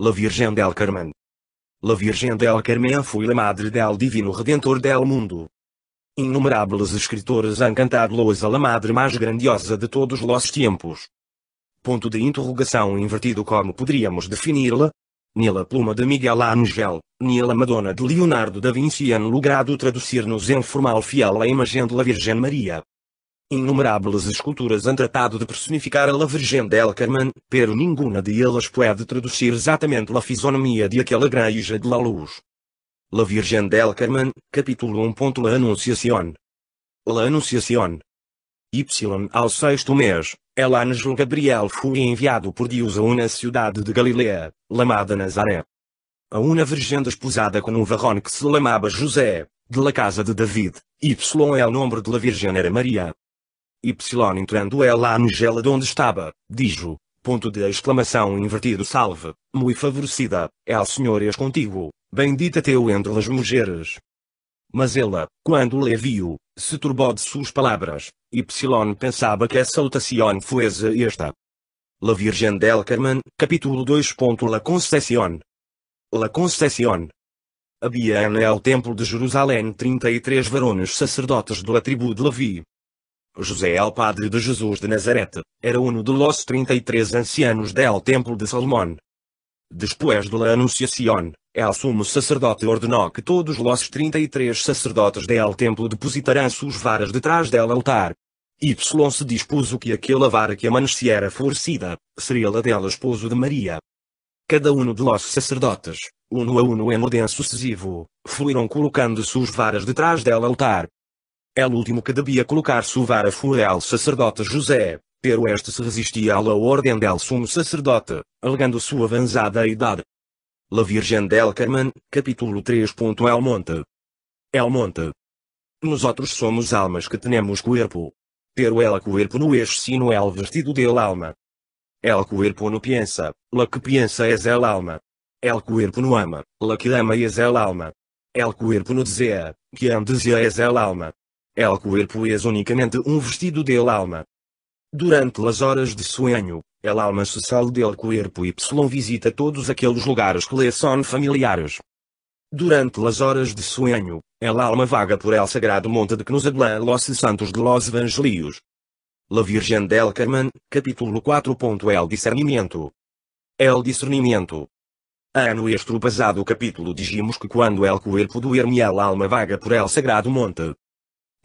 La Virgem del Carmen. La Virgem del Carmen foi la Madre del Divino Redentor del Mundo. Inumeráveis escritores han cantado-los a la Madre mais grandiosa de todos los tempos. Ponto de interrogação invertido como poderíamos defini-la? Nila pluma de Miguel Ángel, Nila Madonna de Leonardo da Vinci han logrado traduzir-nos em formal fiel a imagem de la Virgem Maria. Inumeráveis esculturas han tratado de personificar a la Virgem del Carmen, pero ninguna de elas pode traduzir exatamente a fisionomia de aquela granja de la luz. La Virgem del Carmen, capítulo 1. La Anunciación. La Anunciación. Y ao sexto mês, El Ángel Gabriel foi enviado por Deus a uma cidade de Galileia, lamada Nazaré. A uma virgem desposada com um varrón que se chamava José, de la casa de David, y el nome de la Virgem era Maria. Y entrando ela Angela donde estava, dijo, ponto de exclamação invertido salve, muito favorecida, é senhor és contigo, bendita teu entre as mulheres. Mas ela, quando lhe viu, se turbou de suas palavras, y pensava que a salutação fuese esta. La Virgen del Carmen, capítulo 2. La Concepción. La Concepción. Havia en el Templo de Jerusalém 33 varones sacerdotes de la tribo de Levi, José El Padre de Jesus de Nazaré, era um dos 33 ancianos del Templo de Salomão. Depois da de Anunciação, El Sumo Sacerdote ordenou que todos os 33 sacerdotes del Templo depositarão suas varas detrás del altar. Y se dispuso que aquela vara que amaneciera florescida, seria la del esposo de Maria. Cada um de los sacerdotes, uno a uno em ordem sucessivo, fluíram colocando suas varas detrás del altar o último que devia colocar sua foi ao sacerdote José, pero este se resistia à ordem del sumo sacerdote, alegando sua avançada idade. La Virgem del Carmen, capítulo 3. El Monte. El Monte. Nós outros somos almas que temos corpo. Pero ela corpo no eixo sino el vestido del alma. El corpo no pensa, la que pensa es el alma. El corpo no ama, la que ama es el alma. El corpo no desea, que am desea es el alma. El corpo és unicamente um vestido del alma. Durante as horas de sonho, el alma se sale del corpo y visita todos aqueles lugares que lhe são familiares. Durante as horas de sonho, el alma vaga por el sagrado monte de que nos hablan los santos de los evangelios. La Virgen del Carmen, capítulo 4. El discernimento. El discernimento. Ano este passado capítulo dijimos que quando el corpo duerme el alma vaga por el sagrado monte.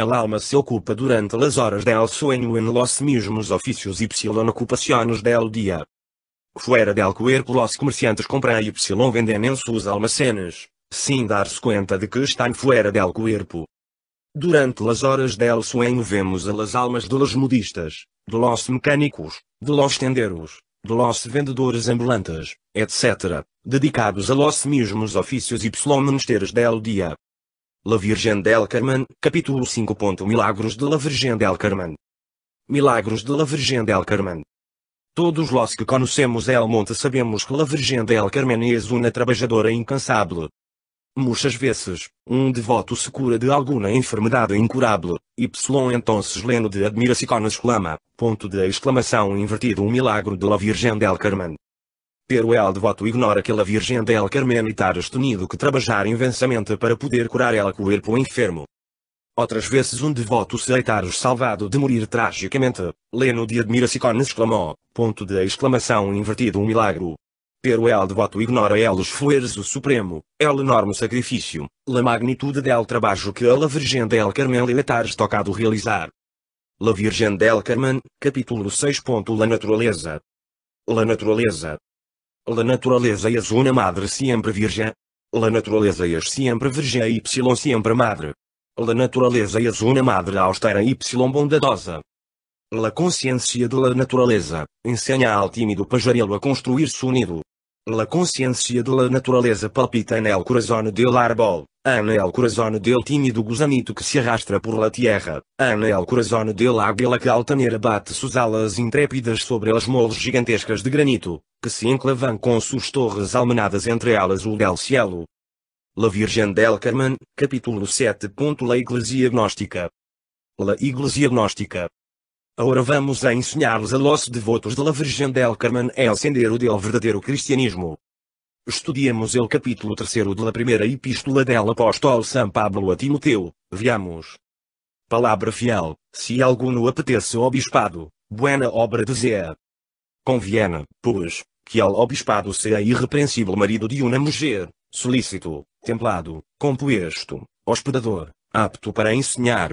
El é alma se ocupa durante as horas del sueño en los mismos oficios y ocupaciones del día. Fuera del cuerpo los comerciantes compran y venden en sus almacenes, sin dar-se cuenta de que están fuera del cuerpo. Durante as horas del sueño vemos as almas de los modistas, de los mecânicos, de los tenderos, de los vendedores ambulantes, etc., dedicados a los mesmos ofícios y menesteres del dia. La Virgem del Carmen, capítulo 5. Milagros de la Virgem del Carmen. Milagros de la Virgem del Carmen. Todos nós que conhecemos El Monte sabemos que La Virgem del Carmen é uma trabalhadora incansável. Muitas vezes, um devoto se cura de alguma enfermidade incurável, y então se leno de admiração exclama, ponto de exclamação invertido o milagro de La Virgem del Carmen. Pero el devoto ignora que virgem Virgen del Carmen taras tenido que trabalhar intensamente para poder curar o corpo enfermo. Outras vezes um devoto se seitaros salvado de morir tragicamente, Leno de admiração exclamou, ponto de exclamação invertido um milagro. Pero el devoto ignora el esfuerzo supremo, el enorme sacrifício, la magnitude del trabalho que a la Virgen del Carmen e tares tocado realizar. La Virgem del Carmen, capítulo 6. La natureza. La natureza, La naturaleza é una madre sempre virgem. La naturaleza é sempre virgem y sempre madre. La naturaleza é una madre austera y bondadosa. La consciência de la naturaleza, ensina ao tímido pajarelo a construir-se unido. La consciência de la naturaleza palpita nel corazón del árbol, Ana é o corazão del tímido gusanito que se arrastra por la tierra. Ana é o corazão del águila que altaneira bate suas alas intrépidas sobre as moles gigantescas de granito, que se enclavam com suas torres almenadas entre elas o del cielo. La Virgen del Carmen, capítulo 7. La Iglesia Gnóstica. La Iglesia Gnóstica. Agora vamos a ensinar-lhes a los devotos de la Virgen del Carmen a acender o del verdadeiro cristianismo. Estudiemos o capítulo 3 da primeira epístola del apóstolo São Pablo a Timoteu, veamos. Palavra fiel, se no apetece o obispado, buena obra desea. Conviene, pois, que ao obispado seja irrepreensível marido de uma mulher, solícito, templado, compuesto, hospedador, apto para ensinar.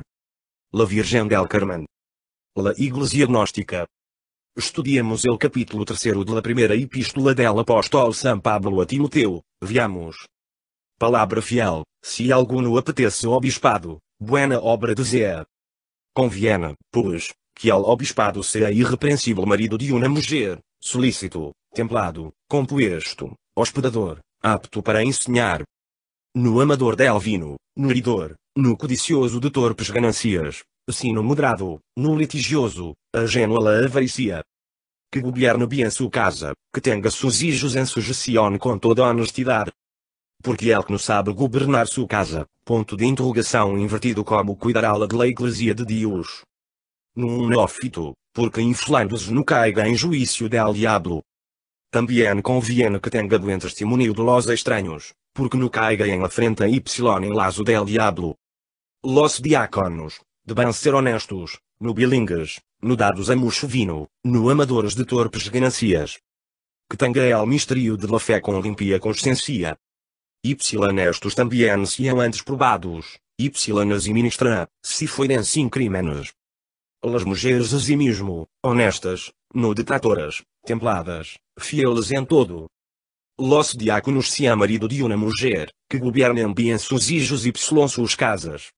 La Virgem del Carmen. La Iglesia Gnóstica, Estudiemos o capítulo 3 da primeira epístola del apóstolo São Pablo a Timoteu, viamos. Palavra fiel, se alguno apetece o obispado, buena obra desea. Conviene, pois, que ao obispado seja irrepreensível marido de uma mulher, solícito, templado, compuesto, hospedador, apto para ensinar. No amador del vino, no heridor, no codicioso de torpes ganancias, sino moderado, no litigioso, a gênua la avaricia. Que governo bem sua casa, que tenha seus hijos em sujeição com toda honestidade. Porque ele que não sabe governar sua casa, ponto de interrogação invertido como cuidará-la la igreja de Deus. Num neófito, porque inflando se não caiga em juízo del diabo. Também conviene que tenha buen testemunho de los estranhos, porque não caiga em la frente y em lazo del diabo. Los diáconos, bem ser honestos, no dados a mochovino, no amadores de torpes ganancias. Que tenha é o mistério de la fé com limpia consciência. Y estos também sejam antes probados, y as ministra, se forem sim crimenes. Las mulheres a si mesmo, honestas, no detatoras, templadas, fieles em todo. Los diáconos se si marido de uma mulher, que governem bem seus hijos y suas casas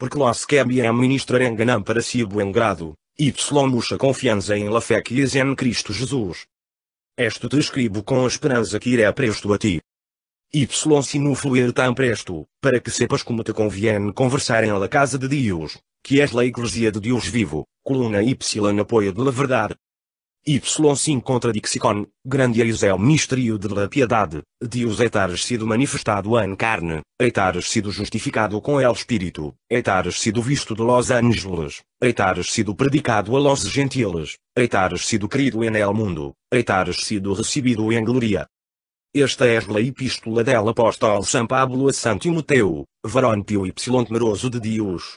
porque los a me enganam para si buen grado, y mucha confianza em la fé que es em Cristo Jesus. Esto te escribo com a esperança que iré presto a ti. Y se no fluir tão presto, para que sepas como te conviene conversar em la casa de Deus, que és la igreja de Deus vivo, coluna y apoio de la verdade. Y5 contra Dixicon, grande eis é o de la piedade, Deus etares sido manifestado em carne, etares sido justificado com el Espírito, etares sido visto de Los é etares sido predicado a los gentiles, etares sido querido en el mundo, etares sido recebido em gloria. Esta é a epístola del apóstolo São Pablo a Santo Timoteu, varão pio y temeroso de Deus.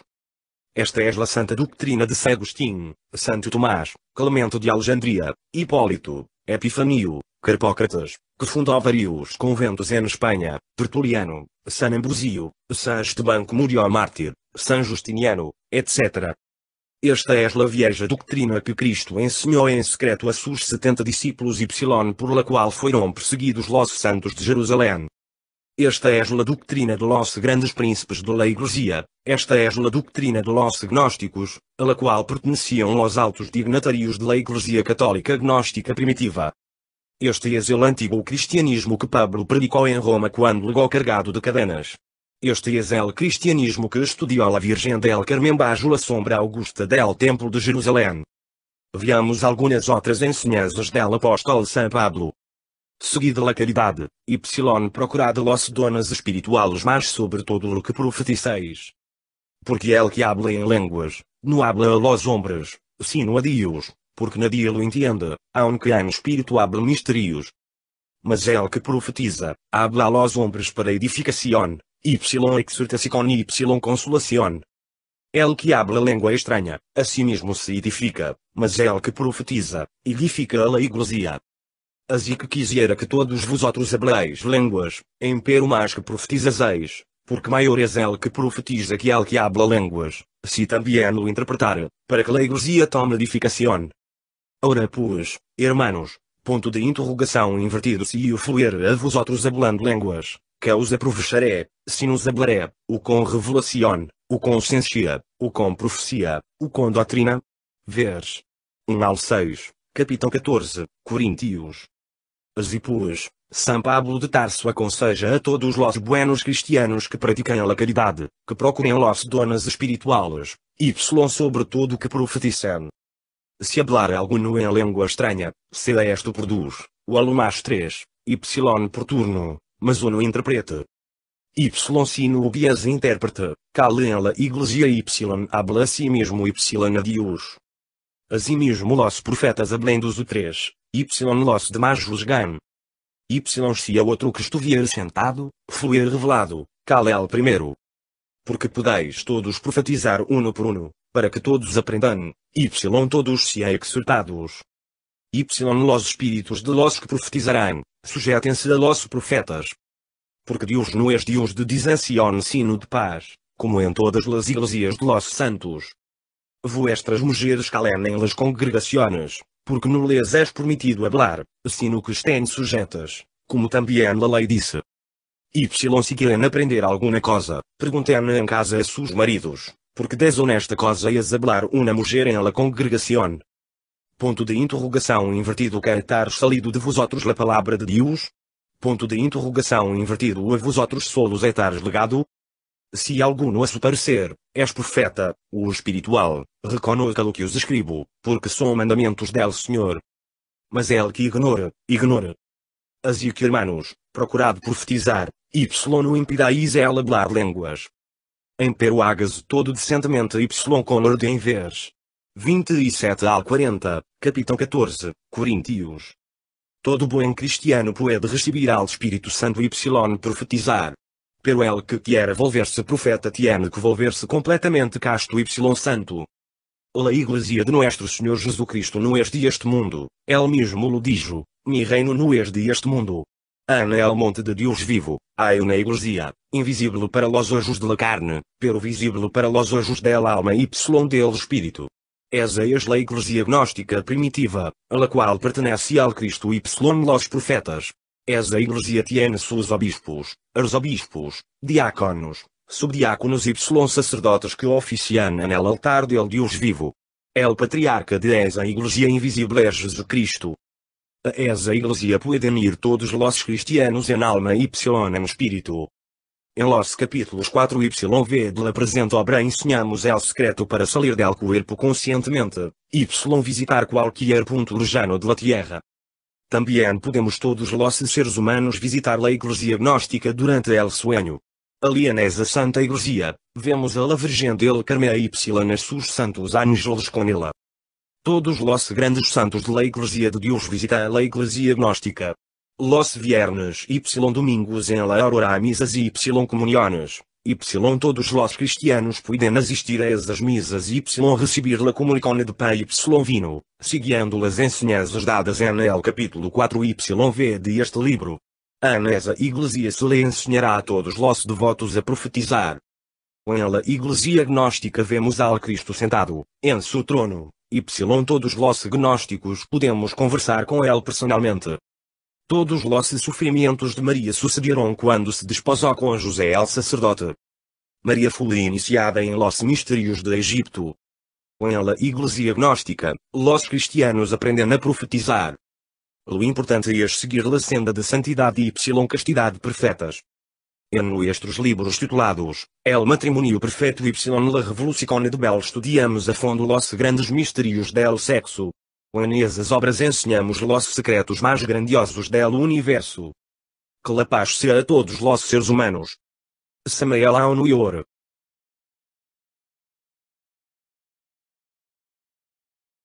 Esta é a santa doutrina de São Agostinho, Santo Tomás, Calamento de Alexandria, Hipólito, Epifanio, Carpócrates, que fundou vários conventos em Espanha, Tertuliano, San Ambrosio, San Esteban que murió mártir, San Justiniano, etc. Esta é a vieja doutrina que Cristo ensinou em secreto a seus setenta discípulos y por la qual foram perseguidos los santos de Jerusalém. Esta é a doutrina de los grandes príncipes de la Iglesia, esta é a doutrina de los gnósticos, a la qual perteneciam los altos dignatários de la Iglesia Católica Gnóstica Primitiva. Este é o antigo cristianismo que Pablo predicou em Roma quando ligou cargado de cadenas. Este é o cristianismo que estudou a Virgem del Carmen bajo a sombra augusta del Templo de Jerusalém. Veamos algumas outras ensinanças del apóstolo São Pablo seguida la caridade, y procurado los donas espirituales mas sobre todo lo que profeticeis. Porque el que habla em lenguas, no habla a los hombres, sino a Dios, porque nadie lo entiende, aunque en espírito habla misterios. Mas el que profetiza, habla a los hombres para edificación, y exhortación y consolación. El que habla língua estranha, a si mesmo se edifica, mas el que profetiza, edifica a la iglesia. Assim que quisiera que todos vós outros hableis línguas, empero mais que profetizaseis, porque maior é el que profetiza que el que habla línguas, se também lo interpretar, para que a igreja tome edificação. Ora pois, hermanos, ponto de interrogação invertido se eu fluir a vós outros hablando línguas, que os aprovecharé, se nos hablaré, o com revelação, o com ciência, o com profecia, o com doutrina. Vers. 1 ao 6, Capítulo 14, Coríntios. Zipuas, São Pablo de Tarso aconseja a todos os buenos cristianos que pratiquem a caridade, que procurem los donas espirituales, y sobretudo que profeticem. Se hablar alguno em língua estranha, se esto produz, o alumás 3, y por turno, mas o no interprete. Y sino o bias intérprete, calen la iglesia y habla a si mesmo y a Deus. Asimismo mesmo los profetas hablendos o 3, Y los demais vos ganhe. Y se a outro que estiver sentado, fluir revelado, calel primeiro. Porque podeis todos profetizar uno por uno, para que todos aprendam, y todos se exortados. Y los espíritos de los que profetizarão, sujeitem-se a los profetas. Porque Deus não é Deus de disensión sino de paz, como em todas as iglesias de los santos. Vuestras mulheres calem em las congregaciones, porque não lhes és permitido hablar, sino que estén sujeitas, como também a lei disse. Y se querem aprender alguma coisa, perguntem em casa a seus maridos, porque desonesta coisa é hablar uma mulher em la congregação. Ponto de interrogação invertido quer estar salido de vós outros la palavra de Deus? Ponto de interrogação invertido a vós outros solos é estar legado? Se algo nos parecer, és profeta, o espiritual, reconheça o que os escrevo, porque são mandamentos del Senhor. Mas é ele que ignora, ignora. As e que hermanos, procurado profetizar, y no impirais é hablar línguas. Empero hagas todo decentemente y com ordem em vez. 27 ao 40, Capítulo 14, Coríntios. Todo bom cristiano pode receber ao Espírito Santo y profetizar pero el que quiera volver-se profeta tiene que volver-se completamente casto y santo. La Iglesia de Nuestro Senhor Cristo no es de este mundo, el mesmo lo dijo, mi reino no es de este mundo. Ana el monte de Deus vivo, hay na iglesia invisível para los ojos de la carne, pero visível para los ojos del alma y del espírito. Esa es la iglesia gnóstica primitiva, a la qual pertenece al Cristo y los profetas a igreja tiene seus obispos, arzobispos, diáconos, subdiáconos y sacerdotes que oficiam nel altar del Deus vivo. El patriarca de a igreja invisível é És A igreja pode ir todos los cristianos em alma y em espírito. Em los capítulos 4yv de la presente obra ensinamos el secreto para salir del cuerpo conscientemente, y visitar qualquer ponto lejano de la tierra. Também podemos todos los seres humanos visitar a Igreja Gnóstica durante el sueño. Alienesa Santa Igreja, vemos a la Virgem del Carmea y nas suas santos ángeles com ela. Todos los grandes santos de la Igreja de Deus visitam a Igreja Gnóstica. Los viernes y domingos em la aurora misas y comuniones. Y todos los cristianos podem assistir a essas misas y recibir la comunicona de pai y vino, seguindo las enseñanzas dadas em el capítulo 4 YV de este livro. A nessa iglesia se lhe ensinará a todos os devotos a profetizar. Em la iglesia gnóstica vemos al Cristo sentado, em seu trono, y todos os gnósticos podemos conversar com ele personalmente. Todos os sofrimentos de Maria sucederam quando se desposou com José el sacerdote. Maria foi iniciada em los mistérios de Egipto. Com ela igreja Gnóstica, los cristianos aprendem a profetizar. O importante é seguir a senda de santidade e castidade perfeitas. Em nuestros livros titulados, El Matrimonio Perfeito y La Revolucione de Bel estudamos a fundo los grandes mistérios del sexo as obras ensinamos los secretos mais grandiosos del universo. Que la paz seja a todos los seres humanos. Samael ao New York.